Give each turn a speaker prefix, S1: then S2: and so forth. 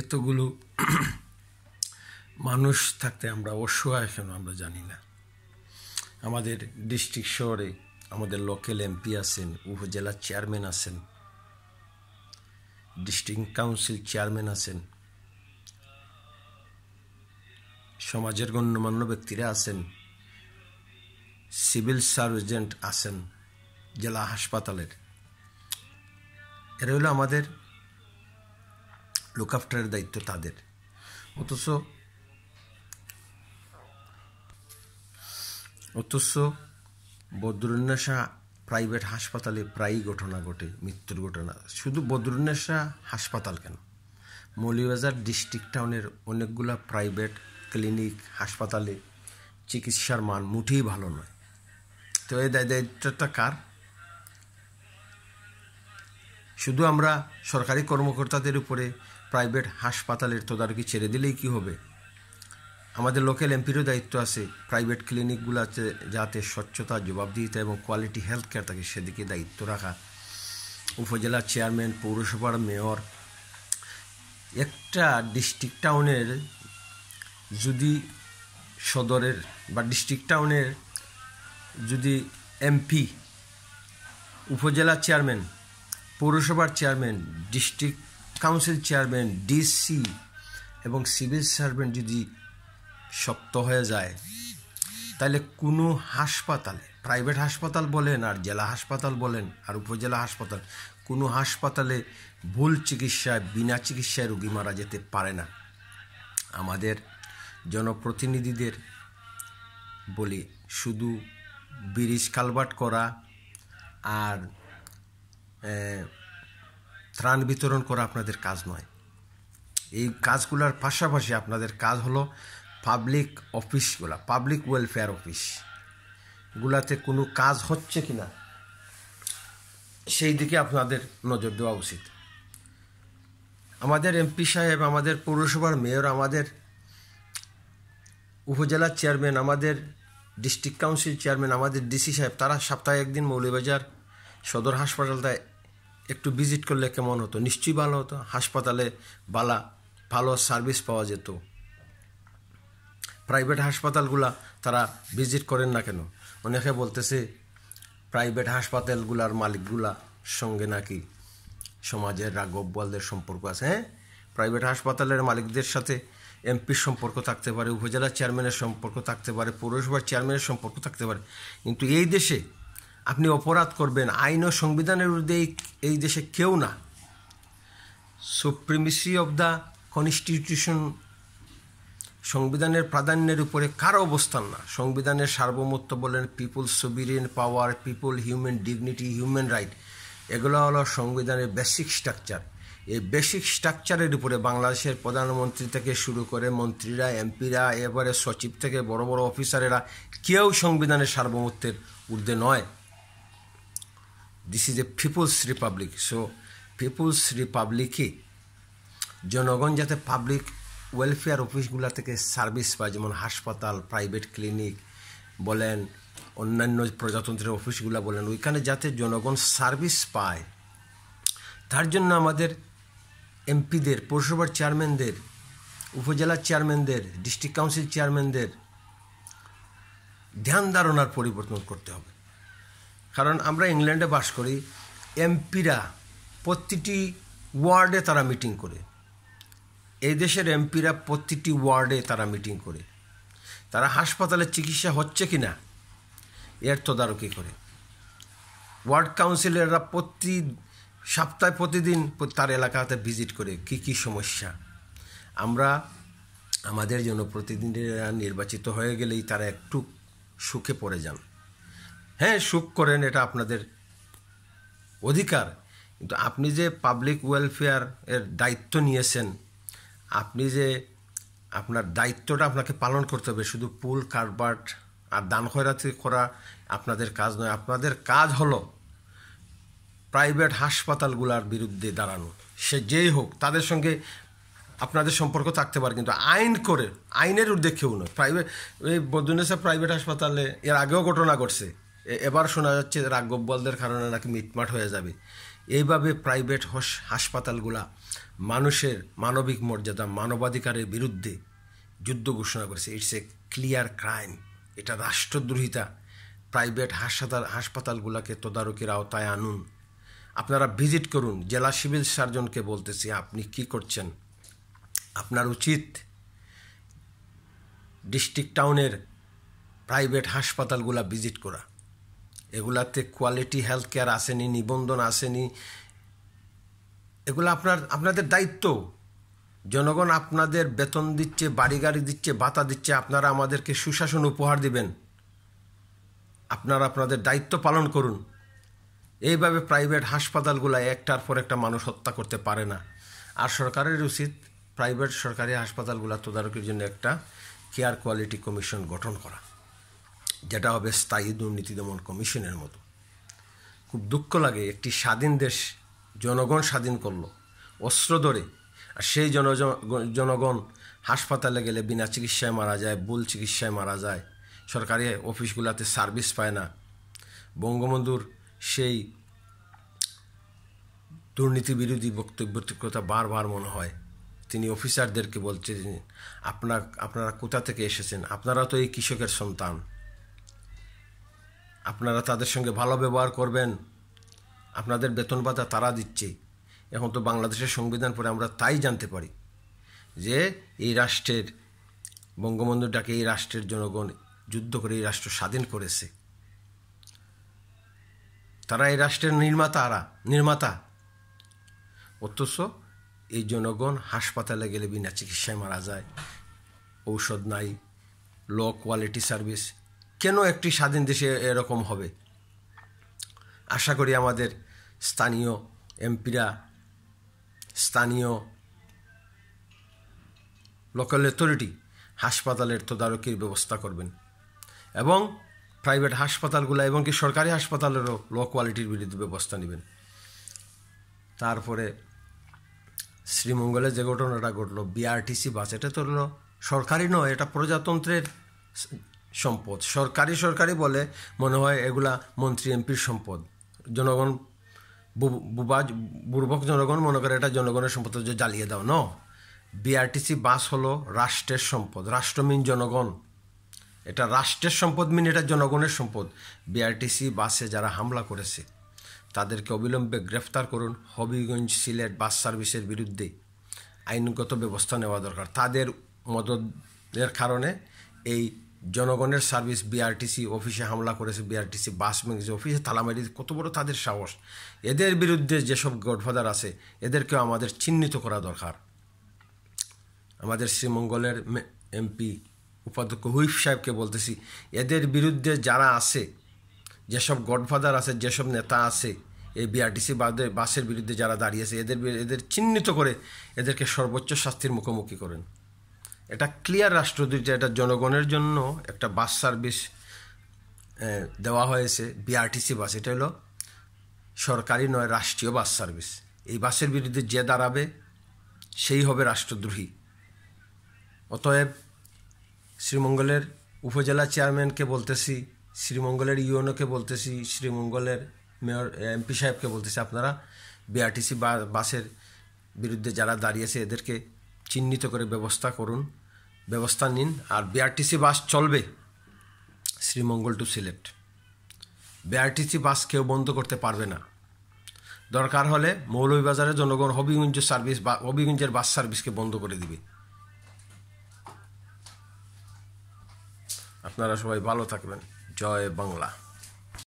S1: এতগুলো মানুষ থাকতে আমরা অসহায় কেন আমরা জানি না আমাদের ডিস্ট্রিক্ট শহরে আমাদের লোকাল এমপি আছেন উপজেলা চেয়ারম্যান আছেন ডিস্ট্রিক্ট কাউন্সিল চেয়ারম্যান আছেন সমাজের গণ্যমান্য ব্যক্তিরা আছেন সিভিল সার্জেন্ট আছেন জেলা হাসপাতালের এরা হলো আমাদের লুক আফটারের দায়িত্ব তাদের অথচ অথচ বদরুন্নেশা প্রাইভেট হাসপাতালে প্রায়ই ঘটনা ঘটে মৃত্যুর ঘটনা শুধু বদরুন্নেশা হাসপাতাল কেন মৌলিবাজার ডিস্ট্রিক্ট টাউনের অনেকগুলো প্রাইভেট ক্লিনিক হাসপাতালে চিকিৎসার মান মুঠেই ভালো নয় তো এই দায়িত্বটা কার শুধু আমরা সরকারি কর্মকর্তাদের উপরে প্রাইভেট হাসপাতালের তদারকি ছেড়ে দিলেই কি হবে আমাদের লোকাল এমপিরও দায়িত্ব আছে প্রাইভেট ক্লিনিকগুলোতে যাতে স্বচ্ছতা জবাবদিহিতা এবং কোয়ালিটি হেলথ কেয়ার থাকে সেদিকে দায়িত্ব রাখা উপজেলার চেয়ারম্যান পৌরসভার মেয়র একটা ডিস্ট্রিক্ট টাউনের যদি সদরের বা ডিস্ট্রিক্ট টাউনের যদি এমপি উপজেলা চেয়ারম্যান পৌরসভার chairman district council chairman DC এবং সিভিল সার্ভেন্ট যদি শক্ত হয়ে যায় তাহলে কোনো হাসপাতালে প্রাইভেট হাসপাতাল বলেন আর জেলা হাসপাতাল বলেন আর উপজেলা হাসপাতাল কোনো হাসপাতালে ভুল চিকিৎসায় বিনা চিকিৎসায় রুগী মারা যেতে পারে না আমাদের জনপ্রতিনিধিদের বলি শুধু ব্রিজ কালভার্ট করা আর ত্রাণ বিতরণ করা আপনাদের কাজ নয় এই কাজগুলোর পাশাপাশি আপনাদের কাজ হলো পাবলিক অফিসগুলো পাবলিক ওয়েলফেয়ার অফিস গুলাতে কোনো কাজ হচ্ছে কি না সেই দিকে আপনাদের নজর দেওয়া উচিত আমাদের এমপি সাহেব আমাদের পৌরসভার মেয়র আমাদের উপজেলা চেয়ারম্যান আমাদের ডিস্ট্রিক্ট কাউন্সিল চেয়ারম্যান আমাদের ডিসি সাহেব তারা সপ্তাহে একদিন মৌলবাজার সদর হাসপাতালটায় একটু ভিজিট করলে কেমন হতো নিশ্চয়ই ভালো হতো হাসপাতালে বালা ভালো সার্ভিস পাওয়া যেত প্রাইভেট হাসপাতালগুলা তারা ভিজিট করেন না কেন অনেকে বলতেছে প্রাইভেট হাসপাতালগুলার মালিকগুলা সঙ্গে নাকি সমাজের রাঘব বলদের সম্পর্ক আছে হ্যাঁ প্রাইভেট হাসপাতালের মালিকদের সাথে এমপির সম্পর্ক থাকতে পারে উপজেলা চেয়ারম্যানের সম্পর্ক থাকতে পারে পৌরসভার চেয়ারম্যানের সম্পর্ক থাকতে পারে কিন্তু এই দেশে আপনি অপরাধ করবেন আইন ও সংবিধানের উর্ধে এই দেশে কেউ না সুপ্রিমিসি অব দ্য কনস্টিটিউশন সংবিধানের প্রাধান্যের উপরে কারো অবস্থান না সংবিধানের সার্বমত্ব বলেন people sovereign power people human dignity human right এগুলো হলো সংবিধানের বেসিক স্ট্রাকচার এই বেসিক স্ট্রাকচারের উপরে বাংলাদেশের প্রধানমন্ত্রী থেকে শুরু করে মন্ত্রীরা এমপিরা এবারে সচিব থেকে বড় বড় অফিসারেরা কেউ সংবিধানের সার্বমত্বের ঊর্ধ্বে নয় this is a people's republic so people's রিপাবলিকে জনগণ যাতে পাবলিক ওয়েলফেয়ার অফিসগুলো থেকে সার্ভিস পায় যেমন হাসপাতাল প্রাইভেট ক্লিনিক বলেন অন্যান্য প্রজাতন্ত্রের অফিসগুলো বলেন ওইখানে যাতে জনগণ সার্ভিস পায় তার জন্য আমাদের এমপিদের পৌরসভার চেয়ারম্যানদের উপজেলার চেয়ারম্যানদের ডিস্ট্রিক্ট কাউন্সিল চেয়ারম্যানদের ধ্যান ধারণার পরিবর্তন করতে হবে কারণ আমরা ইংল্যান্ডে বাস করি এমপিরা প্রতিটি ওয়ার্ডে তারা মিটিং করে এই দেশের এমপিরা প্রতিটি ওয়ার্ডে তারা মিটিং করে তারা হাসপাতালে চিকিৎসা হচ্ছে কি না এর তদারকি করে ওয়ার্ড কাউন্সিলররা প্রতি সপ্তাহে প্রতিদিন তার এলাকাতে ভিজিট করে কি কি সমস্যা আমরা আমাদের জন্য প্রতিদিন নির্বাচিত হয়ে গেলেই তারা একটু সুখে পড়ে যান হ্যাঁ সুখ করেন এটা আপনাদের অধিকার কিন্তু আপনি যে পাবলিক ওয়েলফেয়ার এর দায়িত্ব নিয়েছেন আপনি যে আপনার দায়িত্বটা আপনাকে পালন করতে হবে শুধু পুল কারবার্ট আর দান খয়রাতি করা আপনাদের কাজ নয় আপনাদের কাজ হলো প্রাইভেট হাসপাতালগুলোর বিরুদ্ধে দাঁড়ানো সে যেই হোক তাদের সঙ্গে আপনাদের সম্পর্ক থাকতে পারে কিন্তু আইন করে আইনের উদ্দেশ্যেও নয় প্রাইভেট এই বদুনেশা প্রাইভেট হাসপাতালে এর আগেও ঘটনা ঘটছে এবার শোনা যাচ্ছে রাগ রাগব্বলদের কারণে নাকি মিটমাট হয়ে যাবে এইভাবে প্রাইভেট হাসপাতালগুলা মানুষের মানবিক মর্যাদা মানবাধিকারের বিরুদ্ধে যুদ্ধ ঘোষণা করেছে ইটস এ ক্লিয়ার ক্রাইম এটা রাষ্ট্রদ্রোহিতা প্রাইভেট হাসপাতাল হাসপাতালগুলোকে তদারকির আওতায় আনুন আপনারা ভিজিট করুন জেলা সিভিল সার্জনকে বলতেছি আপনি কি করছেন আপনার উচিত ডিস্ট্রিক্ট টাউনের প্রাইভেট হাসপাতালগুলা ভিজিট করা এগুলাতে কোয়ালিটি হেলথ কেয়ার আসেনি নিবন্ধন আসেনি এগুলো আপনার আপনাদের দায়িত্ব জনগণ আপনাদের বেতন দিচ্ছে বাড়ি গাড়ি দিচ্ছে ভাতা দিচ্ছে আপনারা আমাদেরকে সুশাসন উপহার দিবেন আপনারা আপনাদের দায়িত্ব পালন করুন এইভাবে প্রাইভেট হাসপাতালগুলো একটার পর একটা মানুষ হত্যা করতে পারে না আর সরকারের উচিত প্রাইভেট সরকারি হাসপাতালগুলো তদারকির জন্য একটা কেয়ার কোয়ালিটি কমিশন গঠন করা যেটা হবে স্থায়ী দুর্নীতি দমন কমিশনের মতো খুব দুঃখ লাগে একটি স্বাধীন দেশ জনগণ স্বাধীন করলো অস্ত্র ধরে আর সেই জন জনগণ হাসপাতালে গেলে বিনা চিকিৎসায় মারা যায় ভুল চিকিৎসায় মারা যায় সরকারি অফিসগুলোতে সার্ভিস পায় না বঙ্গবন্ধুর সেই দুর্নীতি বিরোধী বক্তব্যতা কথা বারবার মনে হয় তিনি অফিসারদেরকে বলছেন আপনার আপনারা কোথা থেকে এসেছেন আপনারা তো এই কৃষকের সন্তান আপনারা তাদের সঙ্গে ভালো ব্যবহার করবেন আপনাদের বেতন ভাতা তারা দিচ্ছে এখন তো বাংলাদেশের সংবিধান পরে আমরা তাই জানতে পারি যে এই রাষ্ট্রের বঙ্গবন্ধু ডাকে এই রাষ্ট্রের জনগণ যুদ্ধ করে এই রাষ্ট্র স্বাধীন করেছে তারা এই রাষ্ট্রের নির্মাতারা নির্মাতা অথচ এই জনগণ হাসপাতালে গেলে বিনা চিকিৎসায় মারা যায় ঔষধ নাই লো কোয়ালিটি সার্ভিস কেন একটি স্বাধীন দেশে এরকম হবে আশা করি আমাদের স্থানীয় এমপিরা স্থানীয় লোকাল অথরিটি হাসপাতালের তদারকির ব্যবস্থা করবেন এবং প্রাইভেট হাসপাতালগুলো এবং কি সরকারি হাসপাতালেরও লো কোয়ালিটির বিরুদ্ধে ব্যবস্থা নেবেন তারপরে শ্রীমঙ্গলে যে ঘটনাটা ঘটলো বিআরটিসি বাস এটা তো সরকারি নয় এটা প্রজাতন্ত্রের সম্পদ সরকারি সরকারি বলে মনে হয় এগুলা মন্ত্রী এমপির সম্পদ জনগণ বুবা বুর্বক জনগণ মনে করে এটা জনগণের সম্পদ যে জ্বালিয়ে দাও ন বিআরটিসি বাস হলো রাষ্ট্রের সম্পদ রাষ্ট্র মিন জনগণ এটা রাষ্ট্রের সম্পদ মিন এটা জনগণের সম্পদ বিআরটিসি বাসে যারা হামলা করেছে তাদেরকে অবিলম্বে গ্রেফতার করুন হবিগঞ্জ সিলেট বাস সার্ভিসের বিরুদ্ধে আইনগত ব্যবস্থা নেওয়া দরকার তাদের মদতের কারণে এই জনগণের সার্ভিস বিআরটিসি অফিসে হামলা করেছে বিআরটিসি বাস ভেঙেছে অফিসে তালা কত বড় তাদের সাহস এদের বিরুদ্ধে যেসব গডফাদার আছে এদেরকেও আমাদের চিহ্নিত করা দরকার আমাদের শ্রীমঙ্গলের এমপি উপাধ্যক্ষ হুইফ সাহেবকে বলতেছি এদের বিরুদ্ধে যারা আছে যেসব গডফাদার আছে যেসব নেতা আছে এই বিআরটিসি বাসের বিরুদ্ধে যারা দাঁড়িয়েছে এদের এদের চিহ্নিত করে এদেরকে সর্বোচ্চ শাস্তির মুখোমুখি করেন এটা ক্লিয়ার রাষ্ট্রদূত যে এটা জনগণের জন্য একটা বাস সার্ভিস দেওয়া হয়েছে বিআরটিসি বাস এটা হলো সরকারি নয় রাষ্ট্রীয় বাস সার্ভিস এই বাসের বিরুদ্ধে যে দাঁড়াবে সেই হবে রাষ্ট্রদ্রোহী অতএব শ্রীমঙ্গলের উপজেলা চেয়ারম্যানকে বলতেছি শ্রীমঙ্গলের ইউএনওকে e বলতেছি শ্রীমঙ্গলের মেয়র এমপি সাহেবকে বলতেছি আপনারা বিআরটিসি বাসের বিরুদ্ধে যারা দাঁড়িয়েছে এদেরকে চিহ্নিত করে ব্যবস্থা করুন ব্যবস্থা নিন আর বিআরটিসি বাস চলবে Sreemangal to Sylhet BRTC bus কেউ বন্ধ করতে পারবে না দরকার হলে মৌলভীবাজারের জনগণ হবিগঞ্জ সার্ভিস বা হবিগঞ্জের বাস সার্ভিসকে বন্ধ করে দিবে আপনারা সবাই ভালো থাকবেন জয় বাংলা